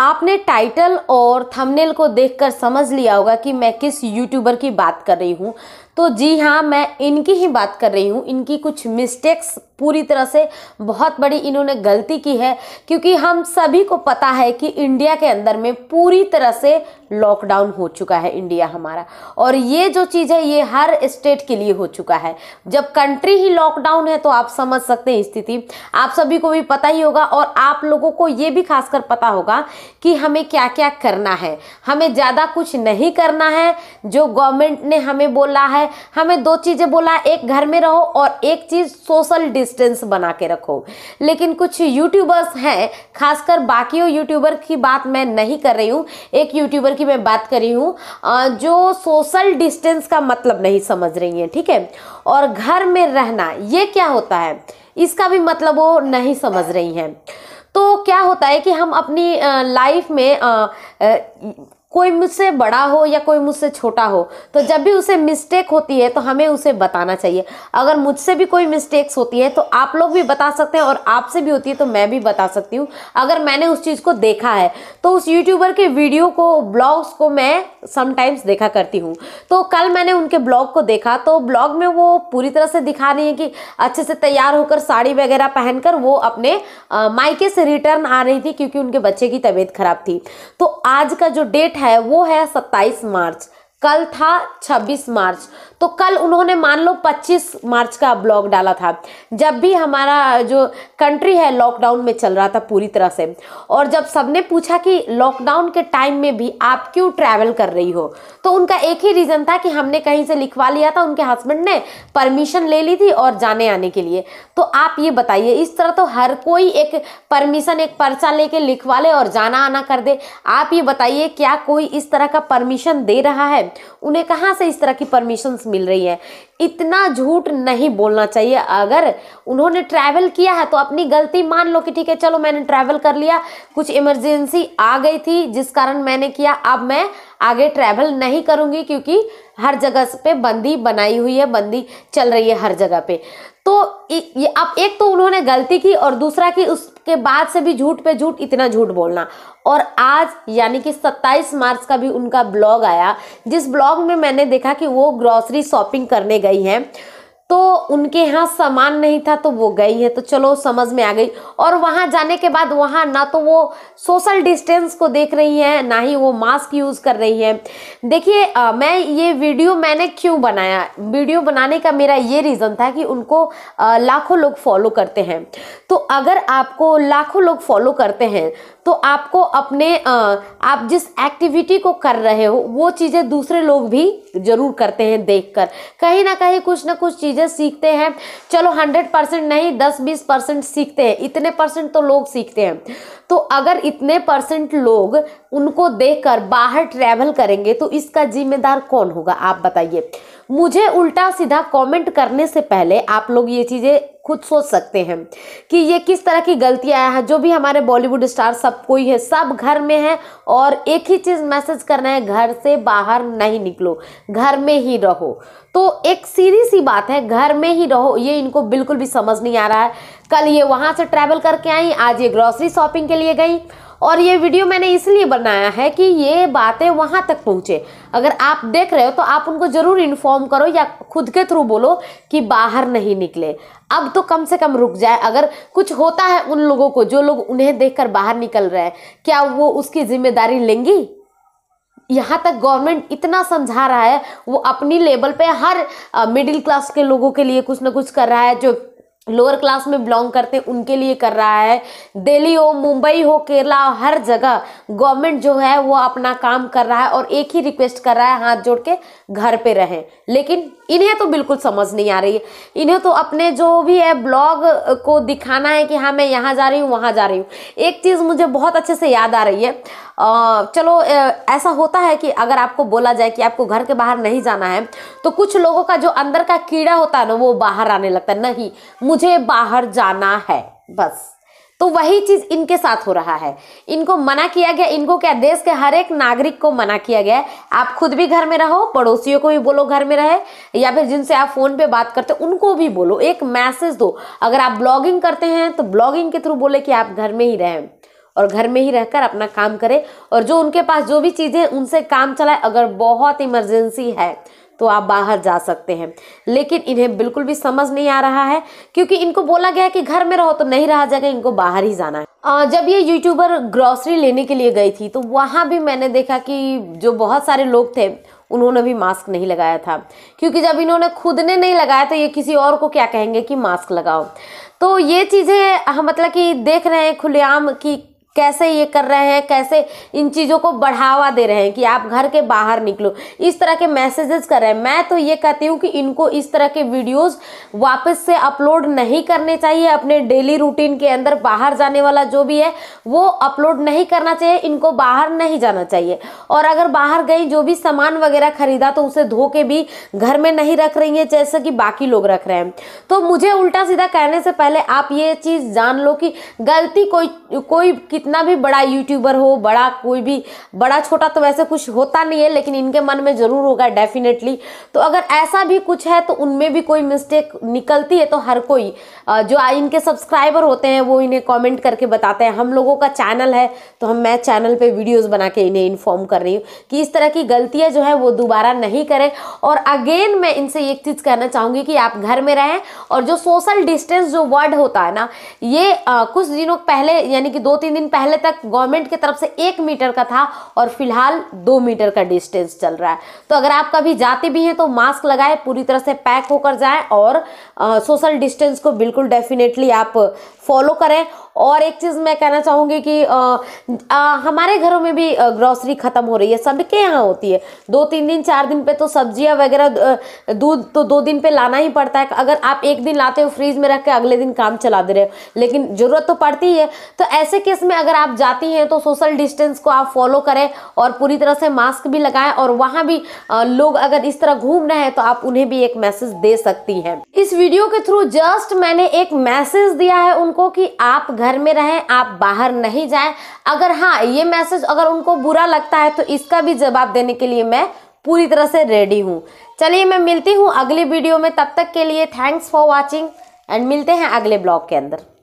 आपने टाइटल और थंबनेल को देखकर समझ लिया होगा कि मैं किस यूट्यूबर की बात कर रही हूँ तो जी हाँ मैं इनकी ही बात कर रही हूँ इनकी कुछ मिस्टेक्स पूरी तरह से बहुत बड़ी इन्होंने गलती की है क्योंकि हम सभी को पता है कि इंडिया के अंदर में पूरी तरह से लॉकडाउन हो चुका है इंडिया हमारा और ये जो चीज़ है ये हर स्टेट के लिए हो चुका है जब कंट्री ही लॉकडाउन है तो आप समझ सकते हैं स्थिति आप सभी को भी पता ही होगा और आप लोगों को ये भी खासकर पता होगा कि हमें क्या क्या करना है हमें ज़्यादा कुछ नहीं करना है जो गवर्नमेंट ने हमें बोला है है हमें दो चीज़ें बोला एक घर में रहो और एक चीज़ सोशल डिस्टेंस बना के रखो लेकिन कुछ यूट्यूबर्स हैं खासकर बाकी यूट्यूबर की बात मैं नहीं कर रही हूँ एक यूट्यूबर की मैं बात कर रही हूँ जो सोशल डिस्टेंस का मतलब नहीं समझ रही हैं ठीक है थीके? और घर में रहना ये क्या होता है इसका भी मतलब वो नहीं समझ रही हैं तो क्या होता है कि हम अपनी लाइफ में कोई मुझसे बड़ा हो या कोई मुझसे छोटा हो तो जब भी उसे मिस्टेक होती है तो हमें उसे बताना चाहिए अगर मुझसे भी कोई मिस्टेक्स होती है तो आप लोग भी बता सकते हैं और आपसे भी होती है तो मैं भी बता सकती हूँ अगर मैंने उस चीज़ को देखा है तो उस यूट्यूबर के वीडियो को ब्लॉग्स को मैं समटाइम्स देखा करती हूँ तो कल मैंने उनके ब्लॉग को देखा तो ब्लॉग में वो पूरी तरह से दिखा रही है कि अच्छे से तैयार होकर साड़ी वगैरह पहनकर वो अपने मायके से रिटर्न आ रही थी क्योंकि उनके बच्चे की तबीयत खराब थी तो आज का जो डेट है वो है 27 मार्च कल था 26 मार्च तो कल उन्होंने मान लो 25 मार्च का ब्लॉग डाला था जब भी हमारा जो कंट्री है लॉकडाउन में चल रहा था पूरी तरह से और जब सबने पूछा कि लॉकडाउन के टाइम में भी आप क्यों ट्रैवल कर रही हो तो उनका एक ही रीज़न था कि हमने कहीं से लिखवा लिया था उनके हस्बैंड ने परमिशन ले ली थी और जाने आने के लिए तो आप ये बताइए इस तरह तो हर कोई एक परमिशन एक पर्चा लेके लिखवा ले और जाना आना कर दे आप ये बताइए क्या कोई इस तरह का परमिशन दे रहा है उन्हें कहाँ से इस तरह की परमिशन मिल रही है इतना झूठ नहीं बोलना चाहिए अगर उन्होंने ट्रैवल किया है तो अपनी गलती मान लो कि ठीक है चलो मैंने ट्रैवल कर लिया कुछ इमरजेंसी आ गई थी जिस कारण मैंने किया अब मैं आगे ट्रैवल नहीं करूँगी क्योंकि हर जगह पे बंदी बनाई हुई है बंदी चल रही है हर जगह पे तो ये अब एक तो उन्होंने गलती की और दूसरा कि उसके बाद से भी झूठ पे झूठ इतना झूठ बोलना और आज यानी कि 27 मार्च का भी उनका ब्लॉग आया जिस ब्लॉग में मैंने देखा कि वो ग्रॉसरी शॉपिंग करने गई हैं तो उनके यहाँ सामान नहीं था तो वो गई है तो चलो समझ में आ गई और वहाँ जाने के बाद वहाँ ना तो वो सोशल डिस्टेंस को देख रही हैं ना ही वो मास्क यूज़ कर रही हैं देखिए मैं ये वीडियो मैंने क्यों बनाया वीडियो बनाने का मेरा ये रीज़न था कि उनको लाखों लोग फॉलो करते हैं तो अगर आपको लाखों लोग फॉलो करते हैं तो आपको अपने आप जिस एक्टिविटी को कर रहे हो वो चीज़ें दूसरे लोग भी ज़रूर करते हैं देखकर कहीं ना कहीं कुछ ना कुछ चीज़ें सीखते हैं चलो हंड्रेड परसेंट नहीं दस बीस परसेंट सीखते हैं इतने परसेंट तो लोग सीखते हैं तो अगर इतने परसेंट लोग उनको देखकर बाहर ट्रैवल करेंगे तो इसका जिम्मेदार कौन होगा आप बताइए मुझे उल्टा सीधा कमेंट करने से पहले आप लोग ये चीज़ें खुद सोच सकते हैं कि ये किस तरह की आया है जो भी हमारे बॉलीवुड स्टार सब कोई है सब घर में है और एक ही चीज़ मैसेज करना है घर से बाहर नहीं निकलो घर में ही रहो तो एक सीधी सी बात है घर में ही रहो ये इनको बिल्कुल भी समझ नहीं आ रहा है कल ये वहाँ से ट्रैवल करके आई आज ये ग्रॉसरी शॉपिंग के लिए गई और ये वीडियो मैंने इसलिए बनाया है कि ये बातें वहाँ तक पहुँचे अगर आप देख रहे हो तो आप उनको ज़रूर इन्फॉर्म करो या खुद के थ्रू बोलो कि बाहर नहीं निकले अब तो कम से कम रुक जाए अगर कुछ होता है उन लोगों को जो लोग उन्हें देखकर बाहर निकल रहे हैं क्या वो उसकी जिम्मेदारी लेंगी यहाँ तक गवर्नमेंट इतना समझा रहा है वो अपनी लेवल पे हर मिडिल क्लास के लोगों के लिए कुछ ना कुछ कर रहा है जो लोअर क्लास में बिलोंग करते हैं उनके लिए कर रहा है दिल्ली हो मुंबई हो केरला हो हर जगह गवर्नमेंट जो है वो अपना काम कर रहा है और एक ही रिक्वेस्ट कर रहा है हाथ जोड़ के घर पे रहें लेकिन इन्हें तो बिल्कुल समझ नहीं आ रही है इन्हें तो अपने जो भी है ब्लॉग को दिखाना है कि हाँ मैं यहाँ जा रही हूँ वहाँ जा रही हूँ एक चीज़ मुझे बहुत अच्छे से याद आ रही है चलो ऐसा होता है कि अगर आपको बोला जाए कि आपको घर के बाहर नहीं जाना है तो कुछ लोगों का जो अंदर का कीड़ा होता है ना वो बाहर आने लगता है नहीं मुझे बाहर जाना है बस तो वही चीज इनके साथ हो रहा है इनको मना किया गया इनको क्या देश के हर एक नागरिक को मना किया गया है आप खुद भी घर में रहो पड़ोसियों को भी बोलो घर में रहे या फिर जिनसे आप फोन पे बात करते हो उनको भी बोलो एक मैसेज दो अगर आप ब्लॉगिंग करते हैं तो ब्लॉगिंग के थ्रू बोले कि आप घर में ही रहें और घर में ही रहकर अपना काम करें और जो उनके पास जो भी चीज़ें उनसे काम चलाए अगर बहुत इमरजेंसी है तो आप बाहर जा सकते हैं लेकिन इन्हें बिल्कुल भी समझ नहीं आ रहा है क्योंकि इनको बोला गया है कि घर में रहो तो नहीं रहा जाएगा इनको बाहर ही जाना है जब ये यूट्यूबर ग्रॉसरी लेने के लिए गई थी तो वहाँ भी मैंने देखा कि जो बहुत सारे लोग थे उन्होंने भी मास्क नहीं लगाया था क्योंकि जब इन्होंने खुद ने नहीं लगाया तो ये किसी और को क्या कहेंगे कि मास्क लगाओ तो ये चीज़ें हम मतलब कि देख रहे हैं खुलेआम कि कैसे ये कर रहे हैं कैसे इन चीज़ों को बढ़ावा दे रहे हैं कि आप घर के बाहर निकलो इस तरह के मैसेजेस कर रहे हैं मैं तो ये कहती हूँ कि इनको इस तरह के वीडियोस वापस से अपलोड नहीं करने चाहिए अपने डेली रूटीन के अंदर बाहर जाने वाला जो भी है वो अपलोड नहीं करना चाहिए इनको बाहर नहीं जाना चाहिए और अगर बाहर गई जो भी सामान वगैरह खरीदा तो उसे धो के भी घर में नहीं रख रही है जैसे कि बाकी लोग रख रहे हैं तो मुझे उल्टा सीधा कहने से पहले आप ये चीज़ जान लो कि गलती कोई कोई कितना भी बड़ा यूट्यूबर हो बड़ा कोई भी बड़ा छोटा तो वैसे कुछ होता नहीं है लेकिन इनके मन में ज़रूर होगा डेफिनेटली तो अगर ऐसा भी कुछ है तो उनमें भी कोई मिस्टेक निकलती है तो हर कोई जो इनके सब्सक्राइबर होते हैं वो इन्हें कॉमेंट करके बताते हैं हम लोगों का चैनल है तो हम मैं चैनल पर वीडियोज़ बना के इन्हें इन्फॉर्म कर रही हूँ कि इस तरह की गलतियाँ जो है वो दोबारा नहीं करें और अगेन मैं इनसे एक चीज़ कहना चाहूँगी कि आप घर में रहें और जो सोशल डिस्टेंस जो वर्ड होता है ना ये आ, कुछ दिनों पहले यानी कि दो तीन दिन पहले पहले तक गवर्नमेंट की तरफ से एक मीटर का था और फिलहाल दो मीटर का डिस्टेंस चल रहा है तो अगर आप कभी जाते भी हैं तो मास्क लगाए पूरी तरह से पैक होकर जाएं और सोशल डिस्टेंस को बिल्कुल डेफिनेटली आप फॉलो करें और एक चीज़ मैं कहना चाहूँगी कि आ, आ, हमारे घरों में भी ग्रॉसरी ख़त्म हो रही है सबके यहाँ होती है दो तीन दिन चार दिन पे तो सब्जियाँ वगैरह दूध तो दो दिन पे लाना ही पड़ता है अगर आप एक दिन लाते हो फ्रीज में रख के अगले दिन काम चला दे रहे हो लेकिन ज़रूरत तो पड़ती है तो ऐसे केस में अगर आप जाती हैं तो सोशल डिस्टेंस को आप फॉलो करें और पूरी तरह से मास्क भी लगाएं और वहाँ भी लोग अगर इस तरह घूम रहे हैं तो आप उन्हें भी एक मैसेज दे सकती हैं इस वीडियो के थ्रू जस्ट मैंने एक मैसेज दिया है उनको कि आप घर घर में रहें आप बाहर नहीं जाएं अगर हाँ ये मैसेज अगर उनको बुरा लगता है तो इसका भी जवाब देने के लिए मैं पूरी तरह से रेडी हूँ चलिए मैं मिलती हूँ अगली वीडियो में तब तक के लिए थैंक्स फॉर वॉचिंग एंड मिलते हैं अगले ब्लॉग के अंदर